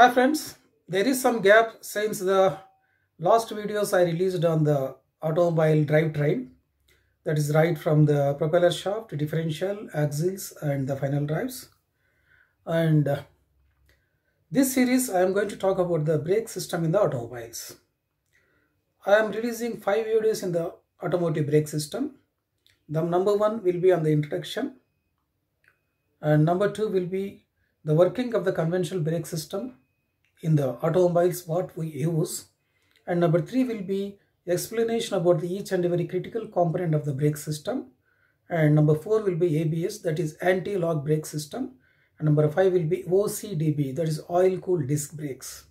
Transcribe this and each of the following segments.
Hi friends, there is some gap since the last videos I released on the automobile drivetrain that is right from the propeller shaft, differential, axles and the final drives and uh, this series I am going to talk about the brake system in the automobiles. I am releasing 5 videos in the automotive brake system. The number 1 will be on the introduction and number 2 will be the working of the conventional brake system in the automobiles what we use and number three will be explanation about the each and every critical component of the brake system and number four will be ABS that is anti-lock brake system and number five will be OCDB that is oil cool disc brakes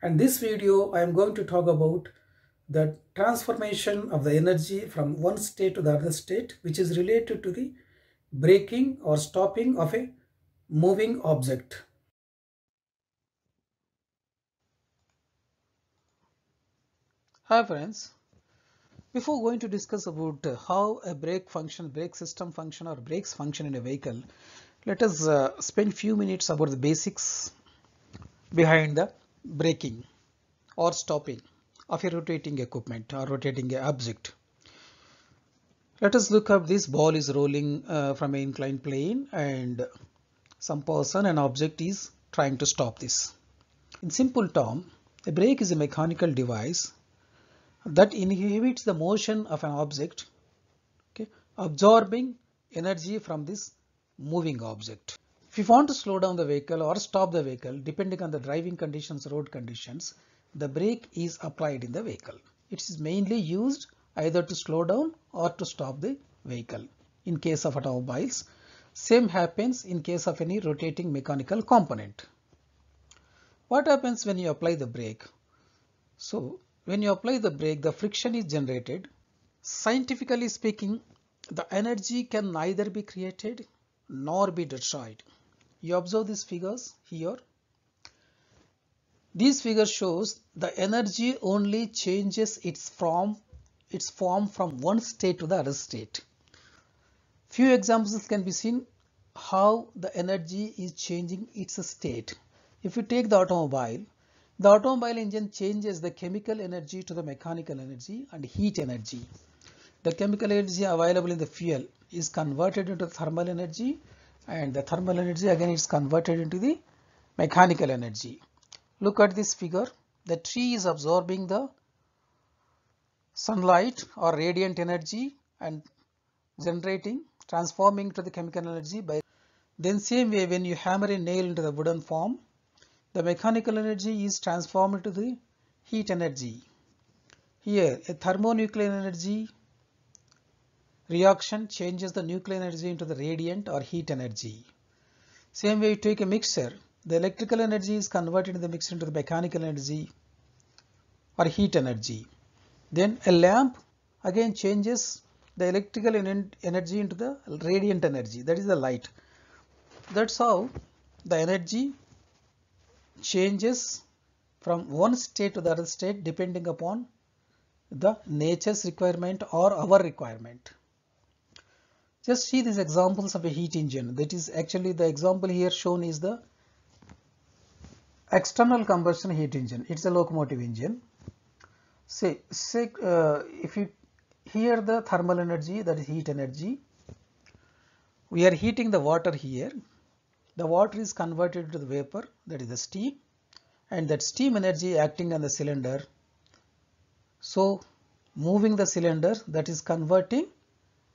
and this video I am going to talk about the transformation of the energy from one state to the other state which is related to the braking or stopping of a moving object Hi friends, before going to discuss about how a brake function, brake system function or brakes function in a vehicle, let us uh, spend few minutes about the basics behind the braking or stopping of a rotating equipment or rotating object. Let us look up this ball is rolling uh, from an inclined plane and some person an object is trying to stop this. In simple term, a brake is a mechanical device that inhibits the motion of an object okay, absorbing energy from this moving object. If you want to slow down the vehicle or stop the vehicle depending on the driving conditions road conditions the brake is applied in the vehicle. It is mainly used either to slow down or to stop the vehicle in case of automobiles. Same happens in case of any rotating mechanical component. What happens when you apply the brake? So when you apply the brake, the friction is generated. Scientifically speaking, the energy can neither be created nor be destroyed. You observe these figures here. This figure shows the energy only changes its form, its form from one state to the other state. Few examples can be seen how the energy is changing its state. If you take the automobile, the automobile engine changes the chemical energy to the mechanical energy and heat energy. The chemical energy available in the fuel is converted into thermal energy and the thermal energy again is converted into the mechanical energy. Look at this figure. The tree is absorbing the sunlight or radiant energy and generating, transforming to the chemical energy by then same way when you hammer a nail into the wooden form the mechanical energy is transformed to the heat energy. Here a thermonuclear energy reaction changes the nuclear energy into the radiant or heat energy. Same way you take a mixture, the electrical energy is converted in the mixture into the mechanical energy or heat energy. Then a lamp again changes the electrical energy into the radiant energy that is the light. That's how the energy changes from one state to the other state depending upon the nature's requirement or our requirement. Just see these examples of a heat engine. That is actually the example here shown is the external combustion heat engine. It's a locomotive engine. Say, say uh, if you here the thermal energy that is heat energy. We are heating the water here the water is converted to the vapor that is the steam and that steam energy acting on the cylinder. So moving the cylinder that is converting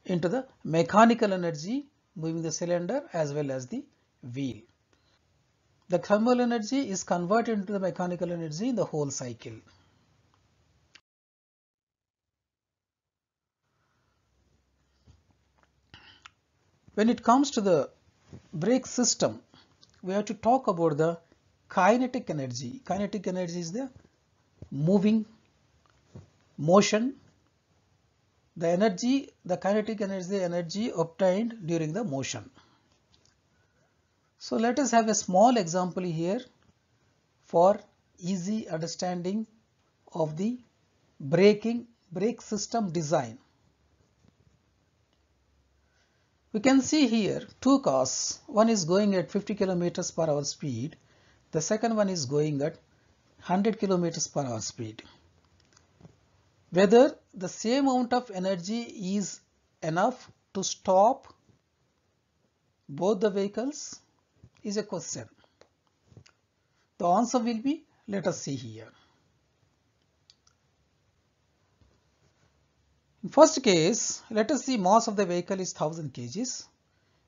into the mechanical energy moving the cylinder as well as the wheel. The thermal energy is converted into the mechanical energy in the whole cycle. When it comes to the brake system, we have to talk about the kinetic energy. Kinetic energy is the moving motion the energy the kinetic energy the energy obtained during the motion so let us have a small example here for easy understanding of the braking brake system design we can see here two cars. One is going at 50 kilometers per hour speed. The second one is going at 100 kilometers per hour speed. Whether the same amount of energy is enough to stop both the vehicles is a question. The answer will be let us see here. In first case, let us see mass of the vehicle is 1000 kgs.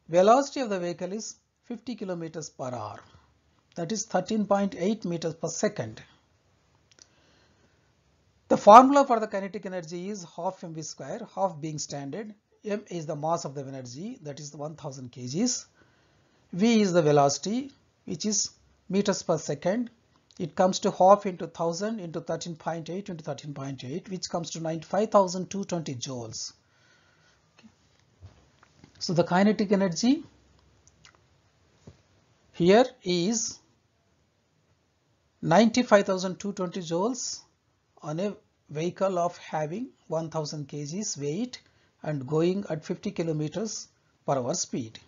Velocity of the vehicle is 50 kilometers per hour. That is 13.8 meters per second. The formula for the kinetic energy is half mv square, half being standard. m is the mass of the energy, that is 1000 kgs. v is the velocity, which is meters per second it comes to half into 1000 into 13.8 into 13.8 which comes to 95,220 joules. Okay. So the kinetic energy here is 95,220 joules on a vehicle of having 1000 kgs weight and going at 50 kilometers per hour speed.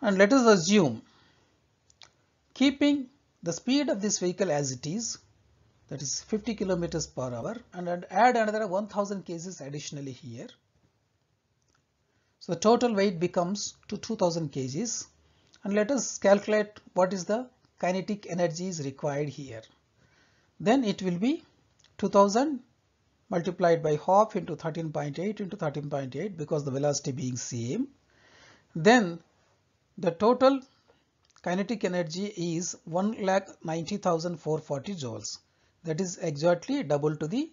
And let us assume keeping the speed of this vehicle as it is that is 50 kilometers per hour and add another 1000 kgs additionally here. So the total weight becomes to 2000 kgs and let us calculate what is the kinetic energy is required here. Then it will be 2000 multiplied by half into 13.8 into 13.8 because the velocity being same. Then the total kinetic energy is 1,90,440 joules. That is exactly double to the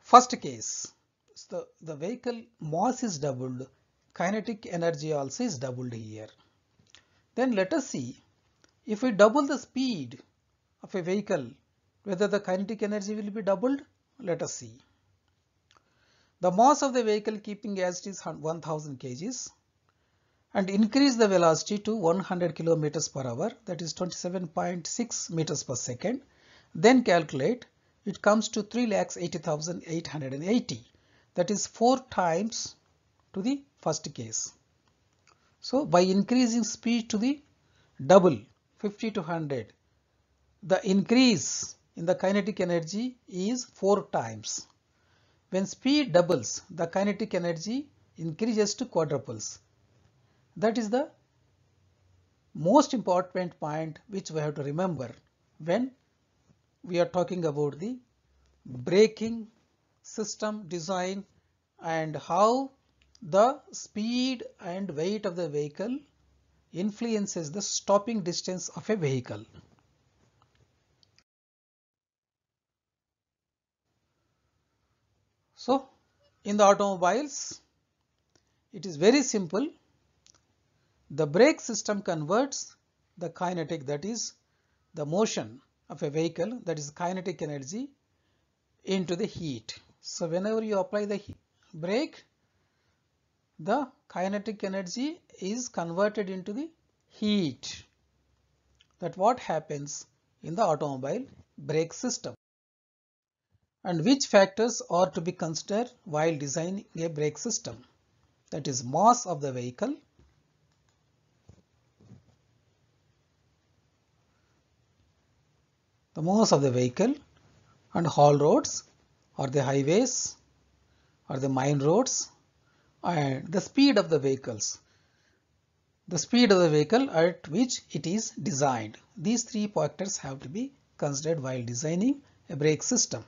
first case. So the, vehicle mass is doubled, kinetic energy also is doubled here. Then let us see if we double the speed of a vehicle, whether the kinetic energy will be doubled, let us see. The mass of the vehicle keeping as it is 1000 kgs and increase the velocity to 100 kilometers per hour that is 27.6 meters per second then calculate it comes to 3,80,880 that is 4 times to the first case. So by increasing speed to the double 50 to 100 the increase in the kinetic energy is 4 times. When speed doubles the kinetic energy increases to quadruples that is the most important point which we have to remember when we are talking about the braking system design and how the speed and weight of the vehicle influences the stopping distance of a vehicle. So in the automobiles it is very simple the brake system converts the kinetic that is the motion of a vehicle that is kinetic energy into the heat. So whenever you apply the heat, brake the kinetic energy is converted into the heat that what happens in the automobile brake system and which factors are to be considered while designing a brake system that is mass of the vehicle the mass of the vehicle and haul roads or the highways or the mine roads and the speed of the vehicles the speed of the vehicle at which it is designed. These three factors have to be considered while designing a brake system.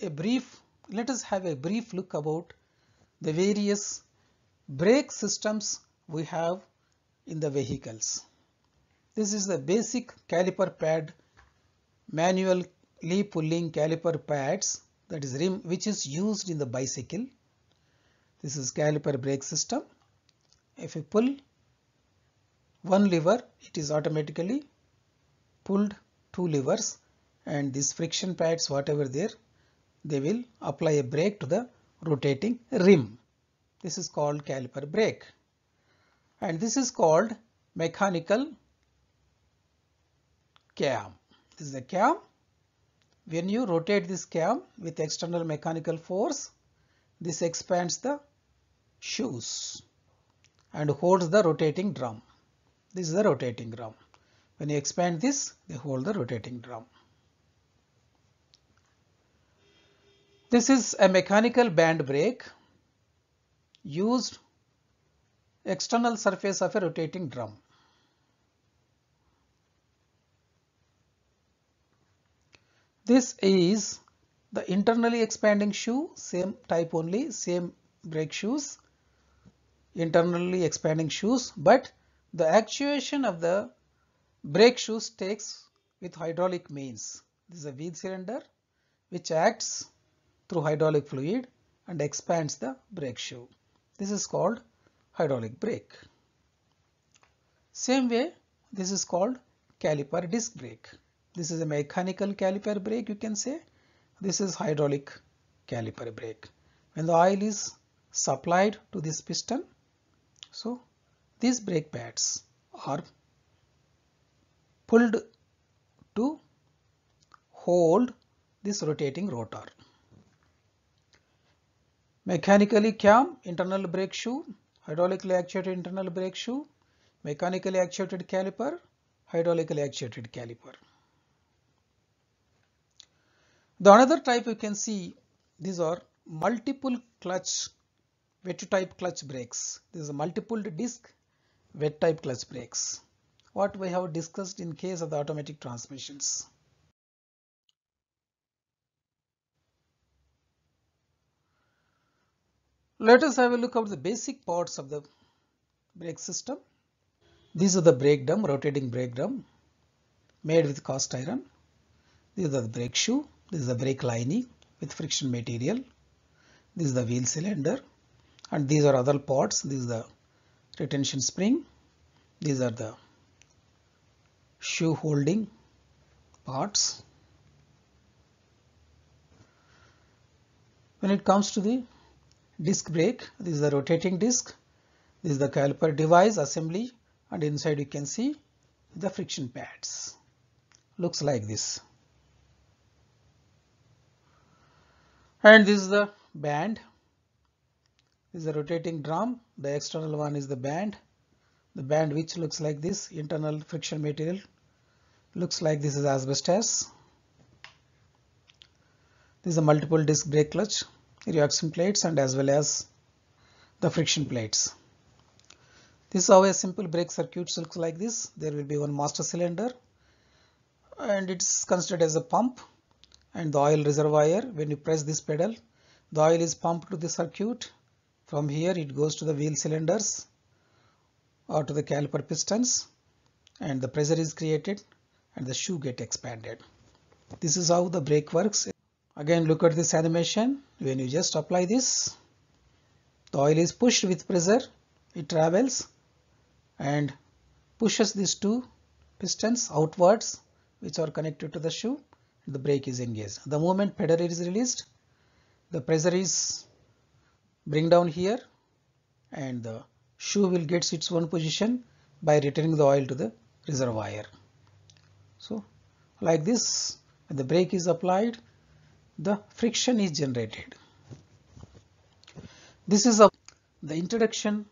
A brief, let us have a brief look about the various brake systems we have in the vehicles. This is the basic caliper pad manually pulling caliper pads that is rim which is used in the bicycle. This is caliper brake system. If you pull one lever it is automatically pulled two levers and these friction pads whatever there they will apply a brake to the rotating rim. This is called caliper brake and this is called mechanical cam. This is the cam. When you rotate this cam with external mechanical force, this expands the shoes and holds the rotating drum. This is the rotating drum. When you expand this, they hold the rotating drum. This is a mechanical band brake used external surface of a rotating drum. This is the internally expanding shoe, same type only, same brake shoes, internally expanding shoes, but the actuation of the brake shoes takes with hydraulic means. This is a wheel cylinder which acts through hydraulic fluid and expands the brake shoe. This is called hydraulic brake. Same way, this is called caliper disc brake. This is a mechanical caliper brake you can say. This is hydraulic caliper brake. When the oil is supplied to this piston, so these brake pads are pulled to hold this rotating rotor. Mechanically cam, internal brake shoe, hydraulically actuated internal brake shoe, mechanically actuated caliper, hydraulically actuated caliper. The another type you can see these are multiple clutch wet type clutch brakes. This is a multiple disc wet type clutch brakes. What we have discussed in case of the automatic transmissions. Let us have a look at the basic parts of the brake system. These are the brake drum, rotating brake drum made with cast iron. These are the brake shoe. This is the brake lining with friction material. This is the wheel cylinder and these are other parts. This is the retention spring. These are the shoe holding parts. When it comes to the disc brake, this is the rotating disc. This is the caliper device assembly and inside you can see the friction pads. Looks like this. and this is the band this is the rotating drum the external one is the band the band which looks like this internal friction material looks like this is asbestos this is a multiple disc brake clutch reaction plates and as well as the friction plates this is how a simple brake circuit looks like this there will be one master cylinder and it's considered as a pump and the oil reservoir when you press this pedal the oil is pumped to the circuit from here it goes to the wheel cylinders or to the caliper pistons and the pressure is created and the shoe get expanded this is how the brake works again look at this animation when you just apply this the oil is pushed with pressure it travels and pushes these two pistons outwards which are connected to the shoe the brake is engaged. The moment pedal is released, the pressure is bring down here and the shoe will get its own position by returning the oil to the reservoir. So like this when the brake is applied the friction is generated. This is a, the introduction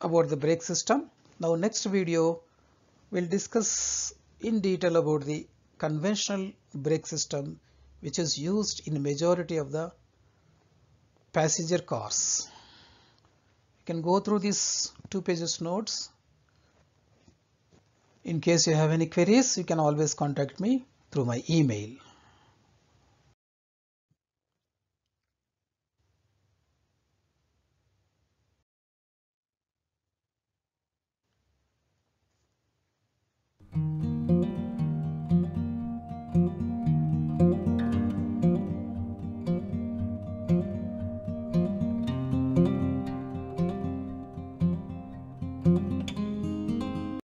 about the brake system. Now next video will discuss in detail about the conventional brake system which is used in majority of the passenger cars. You can go through these two pages notes. In case you have any queries, you can always contact me through my email.